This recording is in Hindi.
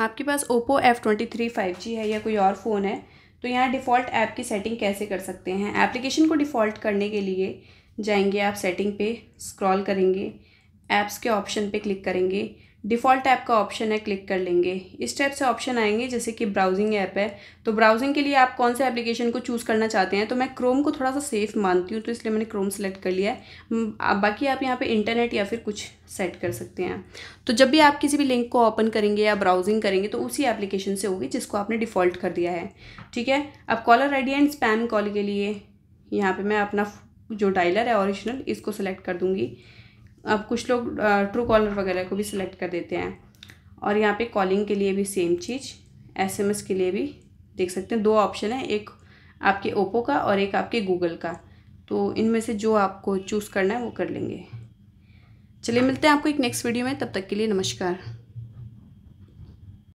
आपके पास Oppo F twenty three five G है या कोई और फ़ोन है तो यहाँ डिफ़ॉल्ट ऐप की सेटिंग कैसे कर सकते हैं एप्लीकेशन को डिफ़ॉल्ट करने के लिए जाएंगे आप सेटिंग पे स्क्रॉल करेंगे ऐप्स के ऑप्शन पे क्लिक करेंगे डिफ़ॉल्ट ऐप का ऑप्शन है क्लिक कर लेंगे इस टाइप से ऑप्शन आएंगे जैसे कि ब्राउजिंग ऐप है तो ब्राउजिंग के लिए आप कौन से एप्लीकेशन को चूज़ करना चाहते हैं तो मैं क्रोम को थोड़ा सा सेफ मानती हूँ तो इसलिए मैंने क्रोम सेलेक्ट कर लिया है बाकी आप यहाँ पे इंटरनेट या फिर कुछ सेट कर सकते हैं तो जब भी आप किसी भी लिंक को ओपन करेंगे या ब्राउजिंग करेंगे तो उसी एप्लीकेशन से होगी जिसको आपने डिफ़ॉल्ट कर दिया है ठीक है अब caller ID and spam call के लिए यहाँ पर मैं अपना जो डायलर है ओरिजिनल इसको सेलेक्ट कर दूँगी अब कुछ लोग ट्रू कॉलर वगैरह को भी सिलेक्ट कर देते हैं और यहाँ पे कॉलिंग के लिए भी सेम चीज़ एसएमएस के लिए भी देख सकते हैं दो ऑप्शन है एक आपके ओप्पो का और एक आपके गूगल का तो इनमें से जो आपको चूज़ करना है वो कर लेंगे चलिए मिलते हैं आपको एक नेक्स्ट वीडियो में तब तक के लिए नमस्कार